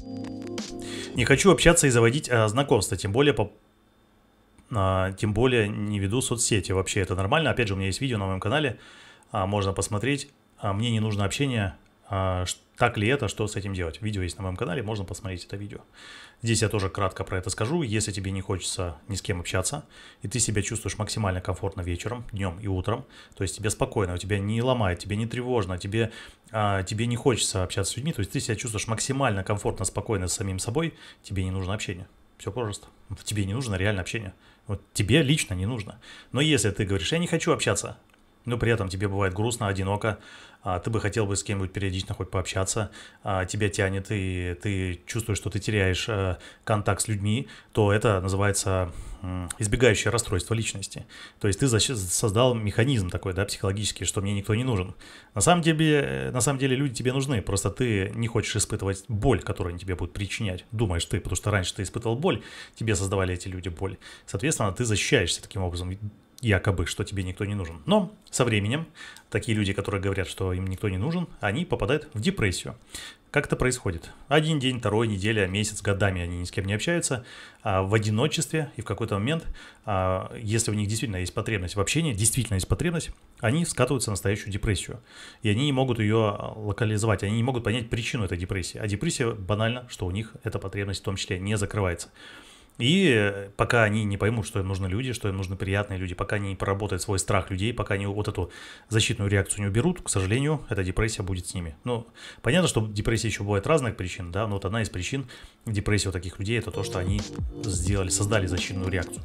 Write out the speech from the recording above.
Не хочу общаться и заводить э, знакомства, тем более по а, тем более не веду соцсети. Вообще это нормально. Опять же, у меня есть видео на моем канале, а, можно посмотреть. А мне не нужно общение а, так ли это, что с этим делать. Видео есть на моем канале, можно посмотреть это видео. Здесь я тоже кратко про это скажу. Если тебе не хочется ни с кем общаться, и ты себя чувствуешь максимально комфортно вечером, днем и утром, то есть тебе спокойно, у тебя не ломает, тебе не тревожно, тебе, а, тебе не хочется общаться с людьми, то есть ты себя чувствуешь максимально комфортно, спокойно с самим собой, тебе не нужно общение. Все просто. Тебе не нужно реально общение. Вот тебе лично не нужно. Но если ты говоришь, я не хочу общаться, но при этом тебе бывает грустно, одиноко, а, ты бы хотел бы с кем-нибудь периодично хоть пообщаться, а, тебя тянет, и ты чувствуешь, что ты теряешь э, контакт с людьми, то это называется избегающее расстройство личности. То есть ты создал механизм такой, да, психологический, что мне никто не нужен. На самом деле, э, на самом деле люди тебе нужны, просто ты не хочешь испытывать боль, которую они тебе будут причинять, думаешь ты, потому что раньше ты испытывал боль, тебе создавали эти люди боль. Соответственно, ты защищаешься таким образом якобы, что тебе никто не нужен. Но со временем такие люди, которые говорят, что им никто не нужен, они попадают в депрессию. Как это происходит? Один день, второй, неделя, месяц, годами они ни с кем не общаются, а в одиночестве и в какой-то момент, а если у них действительно есть потребность в общении, действительно есть потребность, они скатываются в настоящую депрессию. И они не могут ее а, локализовать, они не могут понять причину этой депрессии. А депрессия банально, что у них эта потребность в том числе не закрывается. И пока они не поймут, что им нужны люди, что им нужны приятные люди, пока они не проработают свой страх людей, пока они вот эту защитную реакцию не уберут, к сожалению, эта депрессия будет с ними. Ну, понятно, что депрессия еще бывает разных причин, да, но вот одна из причин депрессии у таких людей это то, что они сделали, создали защитную реакцию.